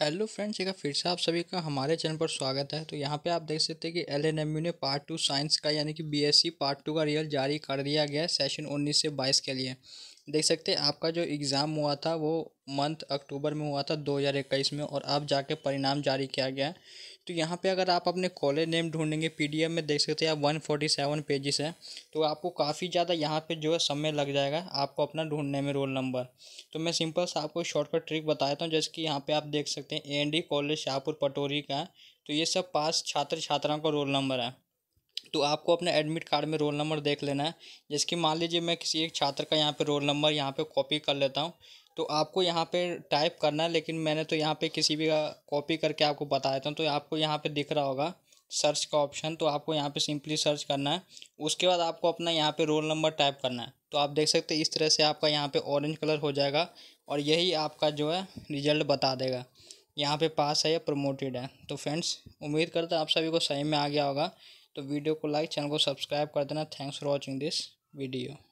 hello friends एक फिर से आप सभी का हमारे चैनल पर स्वागत है तो यहाँ पे आप देख सकते हैं कि एल एन एम यू ने पार्ट टू साइंस का यानी कि बीएससी पार्ट टू का रियल जारी कर दिया गया है सेशन उन्नीस से बाईस के लिए देख सकते हैं आपका जो एग्ज़ाम हुआ था वो मंथ अक्टूबर में हुआ था दो हज़ार इक्कीस में और अब जाके परिणाम जारी किया गया है तो यहाँ पे अगर आप अपने कॉलेज नेम ढूंढेंगे पीडीएफ में देख सकते हैं आप वन फोर्टी सेवन पेजेस है तो आपको काफ़ी ज़्यादा यहाँ पे जो है समय लग जाएगा आपको अपना ढूंढने में रोल नंबर तो मैं सिंपल सा आपको शॉर्टकट ट्रिक बताता हूँ जैसे कि यहाँ पे आप देख सकते हैं A N D college Shahpur Patori का है तो ये सब पास छात्र छात्राओं का रोल नंबर है तो आपको अपने एडमिट कार्ड में रोल नंबर देख लेना है जैसे कि मान लीजिए मैं किसी एक छात्र का यहाँ पे रोल नंबर यहाँ पे कॉपी कर लेता हूँ तो आपको यहाँ पे टाइप करना है लेकिन मैंने तो यहाँ पे किसी भी का कॉपी करके आपको बताया था तो आपको यहाँ पे दिख रहा होगा सर्च का ऑप्शन तो आपको यहाँ पे सिंपली सर्च करना है उसके बाद आपको अपना यहाँ पे रोल नंबर टाइप करना है तो आप देख सकते हैं इस तरह से आपका यहाँ पे ऑरेंज कलर हो जाएगा और यही आपका जो है रिजल्ट बता देगा यहाँ पे पास है या प्रमोटेड है तो फ्रेंड्स उम्मीद करते हैं आप सभी को सही में आ गया होगा तो वीडियो को लाइक चैनल को सब्सक्राइब कर देना thanks for watching this video